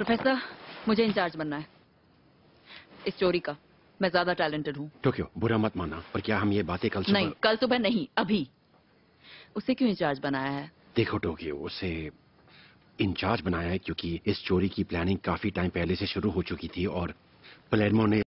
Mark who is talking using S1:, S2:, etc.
S1: professor मुझे in charge बनना है इस चोरी का मैं ज्यादा टैलेंटेड हूँ
S2: टोक्यो बुरा मत माना पर क्या हम ये बातें कल सुबह नहीं
S1: कल सुबह नहीं अभी उसे क्यों इंचार्ज बनाया है
S2: देखो टोक्यो उसे इंचार्ज बनाया है क्योंकि इस चोरी की प्लानिंग काफी टाइम पहले से शुरू हो चुकी थी और प्लेनमो ने